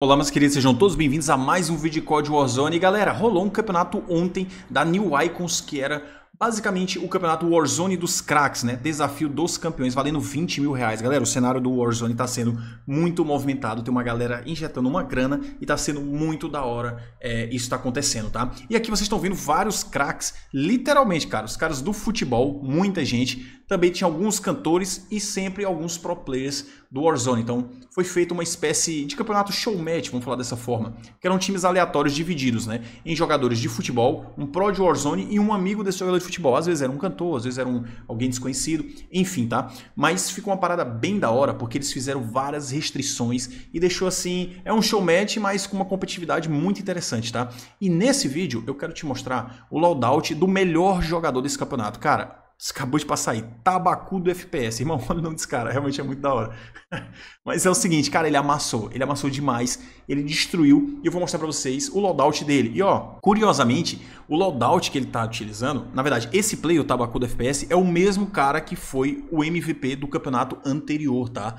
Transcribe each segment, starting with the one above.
Olá meus queridos, sejam todos bem-vindos a mais um vídeo de código Warzone. E galera, rolou um campeonato ontem da New Icons que era Basicamente, o campeonato Warzone dos cracks, né? Desafio dos campeões, valendo 20 mil reais. Galera, o cenário do Warzone tá sendo muito movimentado, tem uma galera injetando uma grana e tá sendo muito da hora é, isso tá acontecendo, tá? E aqui vocês estão vendo vários cracks, literalmente, cara, os caras do futebol, muita gente. Também tinha alguns cantores e sempre alguns pro players do Warzone. Então, foi feita uma espécie de campeonato showmatch, vamos falar dessa forma, que eram times aleatórios divididos, né? Em jogadores de futebol, um pro de Warzone e um amigo desse jogador de futebol. Às vezes era um cantor, às vezes era um, alguém desconhecido, enfim, tá? Mas ficou uma parada bem da hora, porque eles fizeram várias restrições e deixou assim. É um show match, mas com uma competitividade muito interessante, tá? E nesse vídeo eu quero te mostrar o loadout do melhor jogador desse campeonato. Cara, você acabou de passar aí. Tabacu do FPS. Irmão, olha o nome desse cara. Realmente é muito da hora. Mas é o seguinte, cara, ele amassou. Ele amassou demais. Ele destruiu. E eu vou mostrar pra vocês o loadout dele. E ó, curiosamente, o loadout que ele tá utilizando... Na verdade, esse play, o Tabacu do FPS, é o mesmo cara que foi o MVP do campeonato anterior, tá?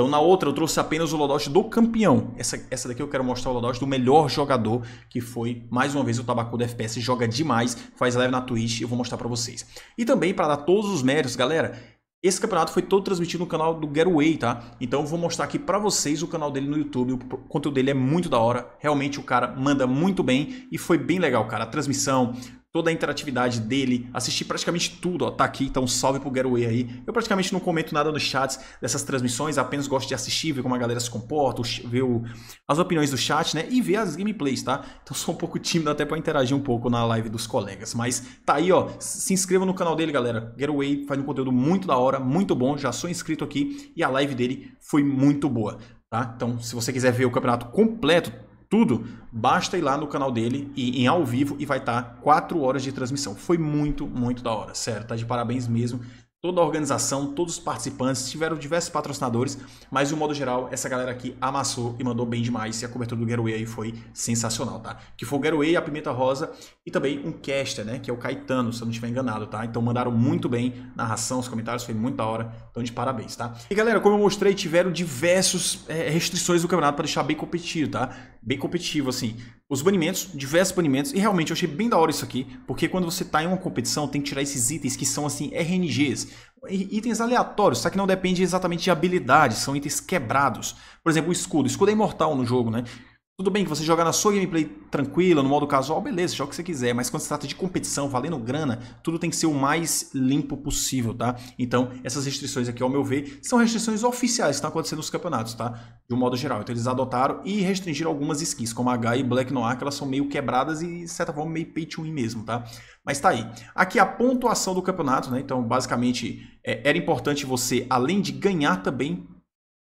Então na outra eu trouxe apenas o loadout do campeão. Essa, essa daqui eu quero mostrar o loadout do melhor jogador, que foi, mais uma vez, o Tabaco FPS. Joga demais, faz live na Twitch, eu vou mostrar pra vocês. E também, para dar todos os méritos, galera, esse campeonato foi todo transmitido no canal do Getaway, tá? Então eu vou mostrar aqui pra vocês o canal dele no YouTube, o conteúdo dele é muito da hora, realmente o cara manda muito bem e foi bem legal, cara. A transmissão, toda a interatividade dele, assisti praticamente tudo, ó, tá aqui, então salve pro Getaway aí. Eu praticamente não comento nada nos chats dessas transmissões, apenas gosto de assistir, ver como a galera se comporta, ver o, as opiniões do chat, né, e ver as gameplays, tá? Então sou um pouco tímido até para interagir um pouco na live dos colegas, mas tá aí, ó, se inscreva no canal dele, galera. Getaway faz um conteúdo muito da hora, muito bom, já sou inscrito aqui e a live dele foi muito boa. Tá? Então, se você quiser ver o campeonato completo, tudo, basta ir lá no canal dele e em ao vivo e vai estar tá 4 horas de transmissão. Foi muito, muito da hora, certo? tá de parabéns mesmo toda a organização, todos os participantes, tiveram diversos patrocinadores, mas de um modo geral, essa galera aqui amassou e mandou bem demais, e a cobertura do Getaway aí foi sensacional, tá? Que foi o Getaway, a Pimenta Rosa e também um caster, né, que é o Caetano, se eu não estiver enganado, tá? Então mandaram muito bem, narração, os comentários, foi muito da hora, então de parabéns, tá? E galera, como eu mostrei, tiveram diversas é, eh, restrições do campeonato para deixar bem competitivo, tá? Bem competitivo, assim, os banimentos, diversos banimentos, e realmente eu achei bem da hora isso aqui, porque quando você está em uma competição tem que tirar esses itens que são assim RNGs, itens aleatórios, só que não depende exatamente de habilidade, são itens quebrados. Por exemplo, o escudo, o escudo é imortal no jogo, né? Tudo bem que você joga na sua gameplay tranquila, no modo casual, beleza, joga o que você quiser, mas quando se trata de competição, valendo grana, tudo tem que ser o mais limpo possível, tá? Então, essas restrições aqui, ao meu ver, são restrições oficiais que estão acontecendo nos campeonatos, tá? De um modo geral. Então, eles adotaram e restringiram algumas skins, como a H e Black Noir, que elas são meio quebradas e, de certa forma, meio pay to win mesmo, tá? Mas tá aí. Aqui a pontuação do campeonato, né? Então, basicamente, é, era importante você, além de ganhar também,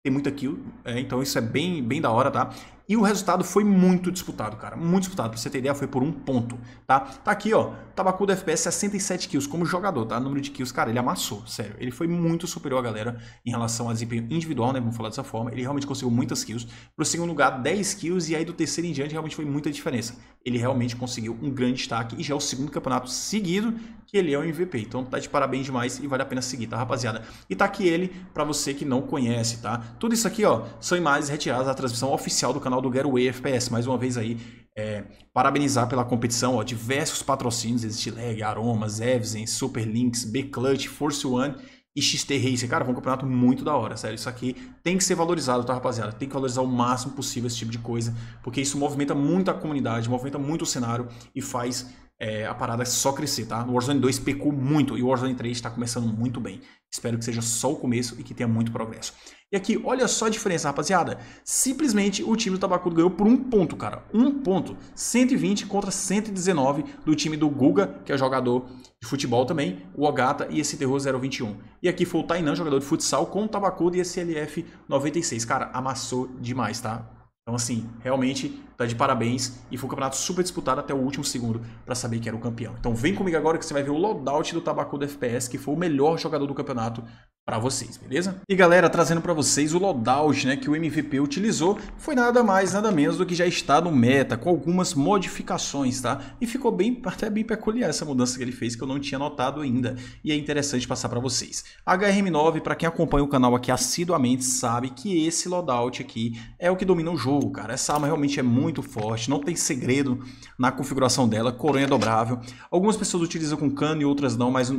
tem muita kill, é, então isso é bem, bem da hora, tá? E o resultado foi muito disputado, cara. Muito disputado. Pra você ter ideia, foi por um ponto, tá? Tá aqui, ó. Tabacudo FPS 67 kills como jogador, tá? número de kills, cara, ele amassou, sério. Ele foi muito superior à galera em relação a desempenho individual, né? Vamos falar dessa forma. Ele realmente conseguiu muitas kills. Pro segundo lugar, 10 kills. E aí do terceiro em diante, realmente foi muita diferença. Ele realmente conseguiu um grande destaque. E já é o segundo campeonato seguido que ele é o MVP. Então tá de parabéns demais e vale a pena seguir, tá, rapaziada? E tá aqui ele pra você que não conhece, tá? Tudo isso aqui, ó, são imagens retiradas da transmissão oficial do canal canal do Getaway FPS. Mais uma vez aí, é, parabenizar pela competição, ó, diversos patrocínios, existe Leg, Aromas, Evzen, Superlinks, B-Clutch, Force One e XT Racing Cara, foi um campeonato muito da hora, sério. Isso aqui tem que ser valorizado, tá, rapaziada? Tem que valorizar o máximo possível esse tipo de coisa, porque isso movimenta muito a comunidade, movimenta muito o cenário e faz é, a parada é só crescer, tá? O Warzone 2 pecou muito e o Warzone 3 está começando muito bem. Espero que seja só o começo e que tenha muito progresso. E aqui, olha só a diferença, rapaziada. Simplesmente o time do Tabacudo ganhou por um ponto, cara. Um ponto. 120 contra 119 do time do Guga, que é jogador de futebol também, o Ogata e esse Terror 021. E aqui foi o Tainan, jogador de futsal, com o Tabacudo e esse LF 96. Cara, amassou demais, tá? Então, assim, realmente tá de parabéns. E foi um campeonato super disputado até o último segundo para saber quem era o campeão. Então, vem comigo agora que você vai ver o loadout do Tabaco do FPS, que foi o melhor jogador do campeonato para vocês, beleza? E galera, trazendo para vocês o loadout né, que o MVP utilizou, foi nada mais nada menos do que já está no meta, com algumas modificações, tá? E ficou bem, até bem peculiar essa mudança que ele fez, que eu não tinha notado ainda, e é interessante passar para vocês. HRM9, para quem acompanha o canal aqui assiduamente, sabe que esse loadout aqui é o que domina o jogo, cara. Essa arma realmente é muito forte, não tem segredo na configuração dela, coronha dobrável. Algumas pessoas utilizam com cano e outras não, mas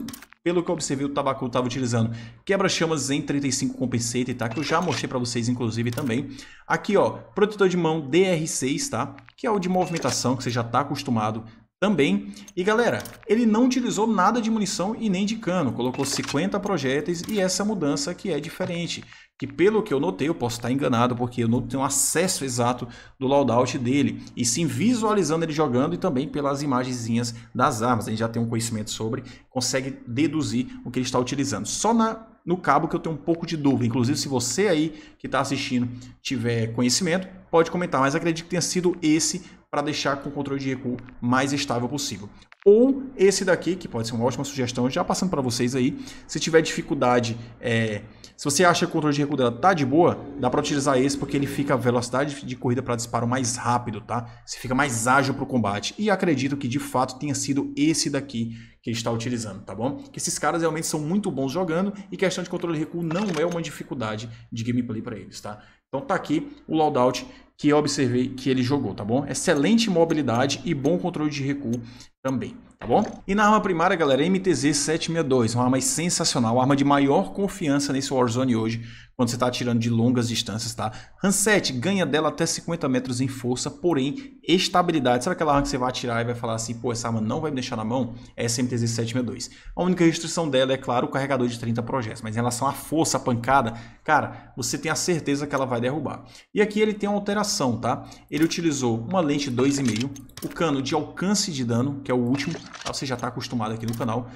pelo que eu observei, o Tabacu estava utilizando quebra-chamas em 35 e tá? Que eu já mostrei para vocês, inclusive, também. Aqui, ó, protetor de mão DR6, tá? Que é o de movimentação, que você já está acostumado também. E, galera, ele não utilizou nada de munição e nem de cano. Colocou 50 projéteis e essa mudança que é diferente que pelo que eu notei, eu posso estar enganado, porque eu não tenho acesso exato do loadout dele, e sim visualizando ele jogando e também pelas imagenzinhas das armas, a gente já tem um conhecimento sobre, consegue deduzir o que ele está utilizando. Só na, no cabo que eu tenho um pouco de dúvida, inclusive se você aí que está assistindo tiver conhecimento, pode comentar, mas acredito que tenha sido esse para deixar com o controle de recuo mais estável possível. Ou esse daqui, que pode ser uma ótima sugestão, já passando para vocês aí, se tiver dificuldade, é, se você acha que o controle de recuo dela tá de boa, dá para utilizar esse porque ele fica a velocidade de corrida para disparo mais rápido, tá? Você fica mais ágil para o combate. E acredito que de fato tenha sido esse daqui que ele está utilizando, tá bom? Que esses caras realmente são muito bons jogando e questão de controle de recuo não é uma dificuldade de gameplay para eles, tá? Então tá aqui o loadout que eu observei que ele jogou, tá bom? Excelente mobilidade e bom controle de recuo também, tá bom? E na arma primária, galera, MTZ-762, uma arma sensacional, arma de maior confiança nesse Warzone hoje, quando você está atirando de longas distâncias, tá? 7 ganha dela até 50 metros em força, porém estabilidade. Sabe aquela arma que você vai atirar e vai falar assim, pô, essa arma não vai me deixar na mão? É a SMTZ 762. A única restrição dela é, claro, o carregador de 30 projéteis, mas em relação à força, à pancada, cara, você tem a certeza que ela vai derrubar. E aqui ele tem uma alteração, tá? Ele utilizou uma lente 2,5, o cano de alcance de dano, que é o último, tá? você já está acostumado aqui no canal.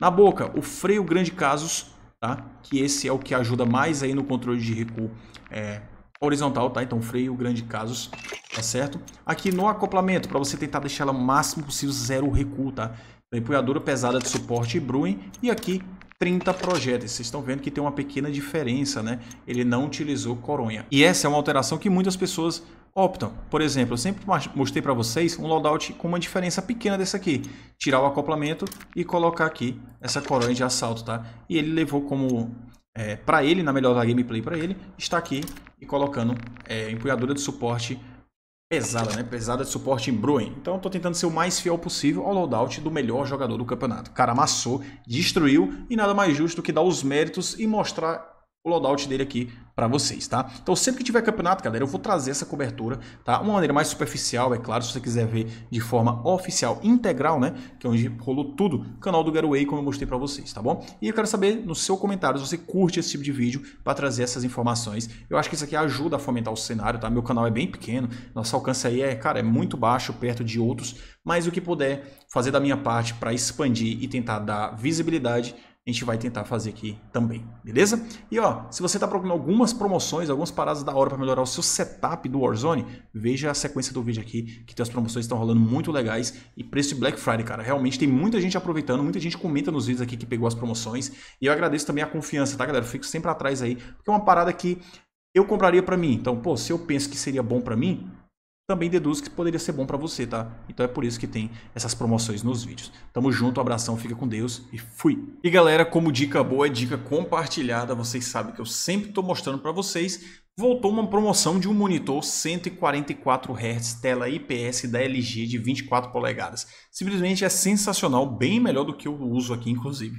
Na boca, o freio grande casos tá? Que esse é o que ajuda mais aí no controle de recuo é, horizontal, tá? Então freio, grande casos, tá certo? Aqui no acoplamento, para você tentar deixar ela o máximo possível zero recuo, tá? Então, empunhadura pesada de suporte e Bruin. E aqui 30 projéteis. Vocês estão vendo que tem uma pequena diferença, né? Ele não utilizou coronha. E essa é uma alteração que muitas pessoas optam. Por exemplo, eu sempre mostrei para vocês um loadout com uma diferença pequena dessa aqui. Tirar o acoplamento e colocar aqui essa coronha de assalto, tá? E ele levou como é, para ele, na melhor da gameplay para ele, está aqui e colocando é, empunhadura de suporte pesada, né? Pesada de suporte em Bruin. Então eu tô tentando ser o mais fiel possível ao loadout do melhor jogador do campeonato. O cara amassou, destruiu e nada mais justo do que dar os méritos e mostrar o loadout dele aqui para vocês, tá? Então sempre que tiver campeonato, galera, eu vou trazer essa cobertura, tá? Uma maneira mais superficial, é claro, se você quiser ver de forma oficial, integral, né? Que é onde rolou tudo, canal do Garway, como eu mostrei para vocês, tá bom? E eu quero saber no seu comentário se você curte esse tipo de vídeo para trazer essas informações. Eu acho que isso aqui ajuda a fomentar o cenário, tá? Meu canal é bem pequeno, nosso alcance aí é, cara, é muito baixo perto de outros, mas o que puder fazer da minha parte para expandir e tentar dar visibilidade a gente vai tentar fazer aqui também, beleza? E ó, se você está procurando algumas promoções, algumas paradas da hora para melhorar o seu setup do Warzone, veja a sequência do vídeo aqui, que tem as promoções estão rolando muito legais e preço de Black Friday, cara. Realmente tem muita gente aproveitando, muita gente comenta nos vídeos aqui que pegou as promoções e eu agradeço também a confiança, tá galera? Eu fico sempre atrás aí, porque é uma parada que eu compraria para mim. Então, pô, se eu penso que seria bom para mim, também deduz que poderia ser bom para você, tá? Então é por isso que tem essas promoções nos vídeos. Tamo junto, abração, fica com Deus e fui. E galera, como dica boa, é dica compartilhada, vocês sabem que eu sempre tô mostrando para vocês, voltou uma promoção de um monitor 144 Hz tela IPS da LG de 24 polegadas. Simplesmente é sensacional, bem melhor do que eu uso aqui inclusive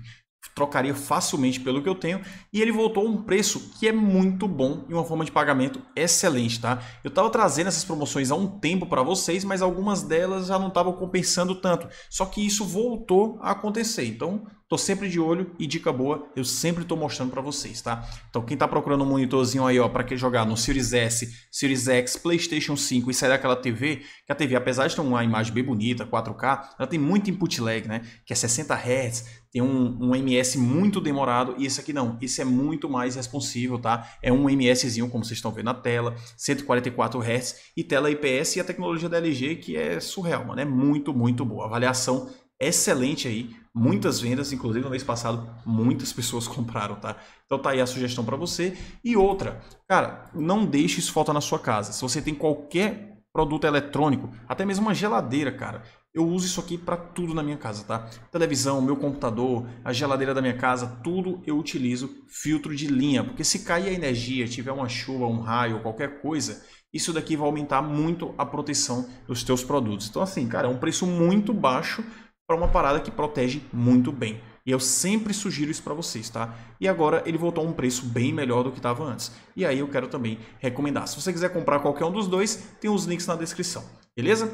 trocaria facilmente pelo que eu tenho e ele voltou a um preço que é muito bom e uma forma de pagamento excelente, tá? Eu tava trazendo essas promoções há um tempo para vocês, mas algumas delas já não estavam compensando tanto. Só que isso voltou a acontecer. Então, Tô sempre de olho e dica boa, eu sempre tô mostrando para vocês, tá? Então quem tá procurando um monitorzinho aí, ó, para que jogar no Series S, Series X, PlayStation 5 e sair daquela TV, que a TV apesar de ter uma imagem bem bonita, 4K, ela tem muito input lag, né? Que é 60 Hz, tem um, um, MS muito demorado e esse aqui não, esse é muito mais responsivo, tá? É um MSzinho, como vocês estão vendo na tela, 144 Hz e tela IPS e a tecnologia da LG que é surreal, mano, é muito, muito boa. Avaliação excelente aí muitas vendas, inclusive no mês passado, muitas pessoas compraram, tá? Então tá aí a sugestão para você. E outra, cara, não deixe isso faltar na sua casa. Se você tem qualquer produto eletrônico, até mesmo uma geladeira, cara, eu uso isso aqui para tudo na minha casa, tá? Televisão, meu computador, a geladeira da minha casa, tudo eu utilizo filtro de linha, porque se cair a energia, tiver uma chuva, um raio, qualquer coisa, isso daqui vai aumentar muito a proteção dos teus produtos. Então assim, cara, é um preço muito baixo para uma parada que protege muito bem. E eu sempre sugiro isso para vocês, tá? E agora ele voltou a um preço bem melhor do que estava antes. E aí eu quero também recomendar. Se você quiser comprar qualquer um dos dois, tem os links na descrição, beleza?